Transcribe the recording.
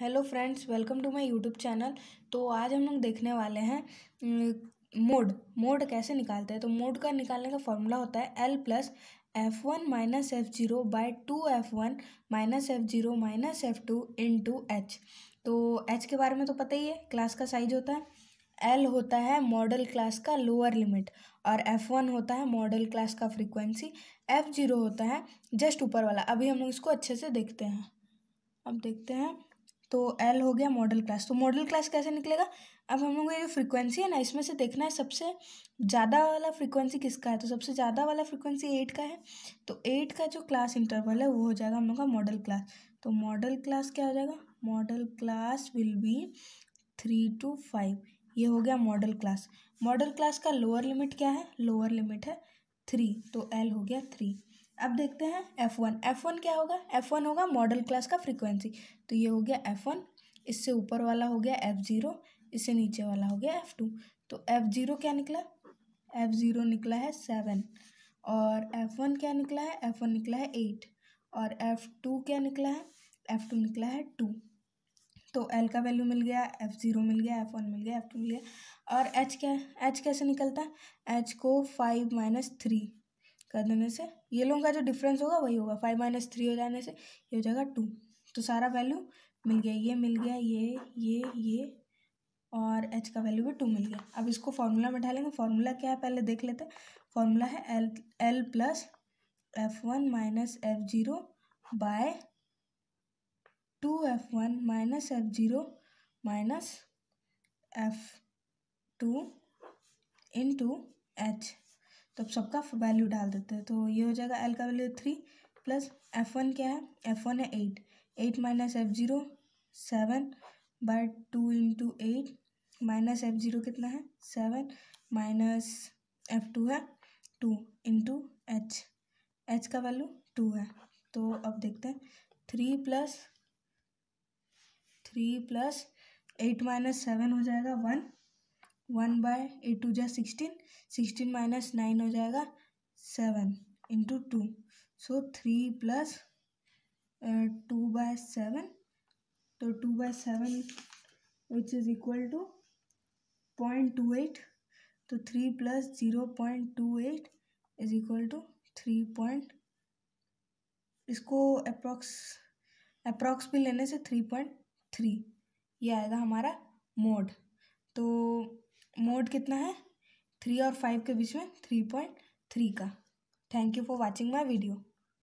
hello friends welcome to my YouTube channel तो आज हम लोग देखने वाले हैं मोड मोड कैसे निकालते हैं तो मोड का निकालने का फॉर्मूला होता है L plus F one minus F zero by two F one minus F zero minus F two into H तो एच के बारे में तो पता ही है क्लास का साइज होता है एल होता है मॉडल क्लास का लोअर लिमिट और एफ वन होता है मॉडल क्लास का फ्रीक्वेंसी एफ जीरो होता है जस्ट ऊपर वाला अभी हम लोग इसको अच्छे से देखते हैं अब देखते हैं तो एल हो गया मॉडल क्लास तो मॉडल क्लास कैसे निकलेगा अब हम लोगों को ये जो फ्रीक्वेंसी है ना इसमें से देखना है सबसे ज़्यादा वाला फ्रीक्वेंसी किसका है तो सबसे ज़्यादा वाला फ्रीक्वेंसी एट का है तो एट का जो क्लास इंटरवल है वो हो जाएगा हम लोग का मॉडल क्लास तो मॉडल क्लास क्या हो जाएगा modal class will be three two five ये हो गया मॉडल क्लास मॉडल क्लास का लोअर लिमिट क्या है लोअर लिमिट है थ्री तो एल हो गया थ्री अब देखते हैं एफ़ वन एफ़ वन क्या होगा एफ़ वन होगा मॉडल क्लास का फ्रीक्वेंसी तो ये हो गया एफ़ वन इससे ऊपर वाला हो गया एफ़ ज़ीरो इससे नीचे वाला हो गया एफ़ टू तो एफ़ ज़ीरो क्या निकला एफ़ ज़ीरो निकला है सेवन और एफ़ वन क्या निकला है एफ़ वन निकला है एट और एफ़ टू क्या निकला है एफ़ टू निकला है टू तो एल का वैल्यू मिल गया एफ़ ज़ीरो मिल गया एफ़ वन मिल गया एफ़ टू मिल गया और एच क्या एच कैसे निकलता है एच को फाइव माइनस थ्री कर देने से ये लोगों का जो डिफरेंस होगा वही होगा फाइव माइनस थ्री हो जाने से ये हो जाएगा टू तो सारा वैल्यू मिल गया ये मिल गया ये ये ये और एच का वैल्यू भी टू मिल गया अब इसको फार्मूला में डालेंगे फार्मूला क्या है पहले देख लेते हैं फार्मूला है L L plus F one minus F zero by two F one minus F zero minus F two into H तो अब सबका वैल्यू डाल देते हैं तो ये हो जाएगा एल का value three plus F one क्या है एफ वन है eight eight minus F zero seven by two into eight minus F zero कितना है सेवन माइनस एफ टू है टू इंटू एच एच का वैल्यू टू है तो अब देखते हैं three plus three plus eight minus seven हो जाएगा one one by eight two जै सिक्सटीन सिक्सटीन माइनस नाइन हो जाएगा seven into to so three plus two by seven तो two by seven which is equal to point two eight तो three plus zero point two eight is equal to three point इसको approx approx भी लेने से three point three ये आएगा हमारा mode तो मोड कितना है थ्री और फाइव के बीच में थ्री पॉइंट थ्री का thank you for watching my video